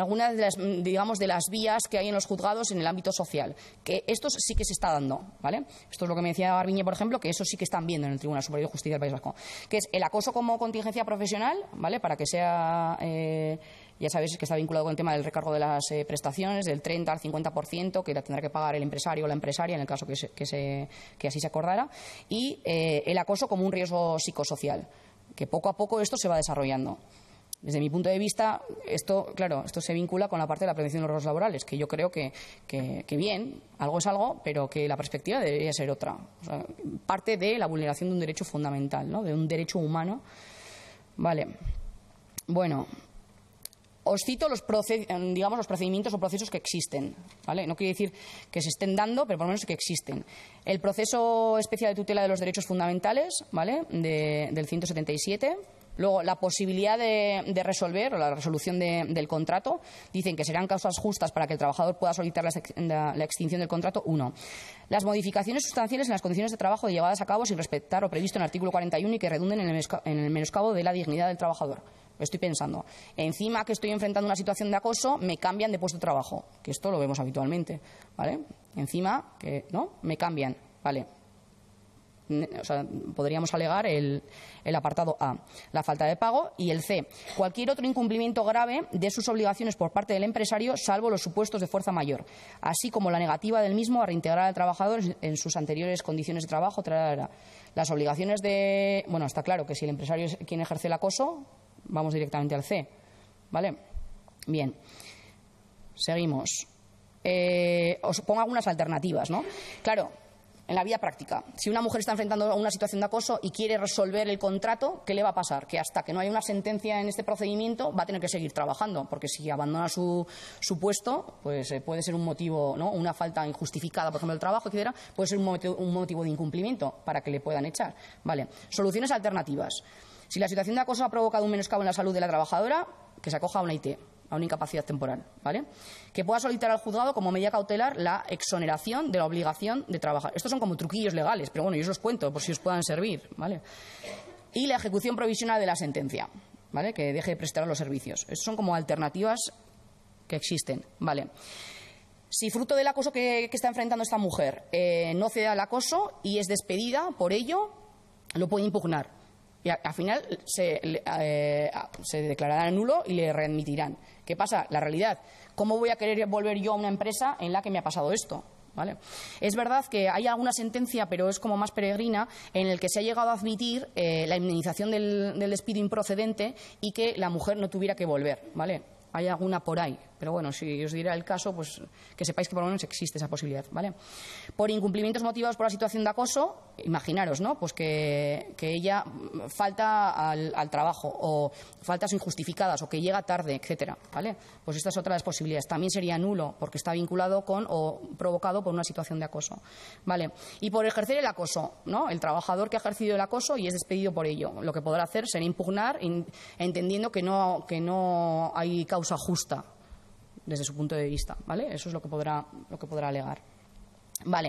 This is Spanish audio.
algunas de las, mm, digamos, de las vías que hay en los juzgados en el ámbito social, que esto sí que se está dando, ¿vale? Esto es lo que me decía Barbiñe, por ejemplo, que eso sí que están viendo en el Tribunal Superior de Justicia del País Vasco, que es el acoso como contingencia profesional, ¿vale? Para que sea... Eh, ya sabéis que está vinculado con el tema del recargo de las eh, prestaciones, del 30 al 50%, que la tendrá que pagar el empresario o la empresaria en el caso que, que, así se acordara, y eh, el acoso como un riesgo psicosocial, que poco a poco esto se va desarrollando. Desde mi punto de vista, esto, claro, esto se vincula con la parte de la prevención de los riesgos laborales, que yo creo que, bien, algo es algo, pero que la perspectiva debería ser otra. parte de la vulneración de un derecho fundamental, ¿no? de un derecho humano. Vale. Bueno, os cito los, digamos, los procedimientos o procesos que existen. ¿vale? No quiere decir que se estén dando, pero por lo menos que existen. El proceso especial de tutela de los derechos fundamentales ¿vale? del 177 Luego, la posibilidad de, resolver resolver, la resolución del contrato, dicen que serán causas justas para que el trabajador pueda solicitar la, extinción del contrato. Uno, las modificaciones sustanciales en las condiciones de trabajo llevadas a cabo sin respetar o previsto en el artículo 41 y que redunden en el, en el menoscabo de la dignidad del trabajador estoy pensando, encima que estoy enfrentando una situación de acoso, me cambian de puesto de trabajo, que esto lo vemos habitualmente, ¿vale? Encima que, ¿no? Me cambian, ¿vale? podríamos alegar el, el apartado A, la falta de pago, y el C, cualquier otro incumplimiento grave de sus obligaciones por parte del empresario, salvo los supuestos de fuerza mayor, así como la negativa del mismo a reintegrar al trabajador en sus anteriores condiciones de trabajo. Las obligaciones de. Bueno, está claro que si el empresario es quien ejerce el acoso, vamos directamente al C. ¿Vale? Bien. Seguimos. Eh, os pongo algunas alternativas, ¿no? Claro, en la vida práctica, si una mujer está enfrentando una situación de acoso y quiere resolver el contrato, ¿qué le va a pasar? Que hasta que no haya una sentencia en este procedimiento va a tener que seguir trabajando, porque si abandona su, puesto, pues eh, puede ser un motivo, una falta injustificada, por ejemplo, del trabajo, etcétera, puede ser un motivo, de incumplimiento para que le puedan echar. Vale. Soluciones alternativas. Si la situación de acoso ha provocado un menoscabo en la salud de la trabajadora, que se acoja a una IT a una incapacidad temporal, ¿vale? Que pueda solicitar al juzgado como medida cautelar la exoneración de la obligación de trabajar. Estos son como truquillos legales, pero bueno, yo os los cuento por si os puedan servir, ¿vale? Y la ejecución provisional de la sentencia, ¿vale? Que deje de prestar los servicios. Estas son como alternativas que existen, ¿vale? Si fruto del acoso que, está enfrentando esta mujer eh, no cede al acoso y es despedida por ello, lo puede impugnar, y al final se, eh, declarará nulo y le readmitirán. ¿Qué pasa? La realidad. ¿Cómo voy a querer volver yo a una empresa en la que me ha pasado esto? ¿Vale? Es verdad que hay alguna sentencia, pero es como más peregrina, en el que se ha llegado a admitir eh, la indemnización del, del, despido improcedente y que la mujer no tuviera que volver. ¿vale? Hay alguna por ahí, pero bueno, si os diera el caso, pues que sepáis que por lo menos existe esa posibilidad, ¿vale? Por incumplimientos motivados por la situación de acoso, imaginaros, ¿no? Pues que, ella falta al, trabajo o faltas injustificadas o que llega tarde, etcétera, ¿vale? Pues esta es otra de las posibilidades. También sería nulo porque está vinculado con o provocado por una situación de acoso, ¿vale? Y por ejercer el acoso, ¿no? El trabajador que ha ejercido el acoso y es despedido por ello. Lo que podrá hacer será impugnar entendiendo que no hay causa justa desde su punto de vista, ¿vale? Eso es lo que podrá, lo que podrá alegar. Vale.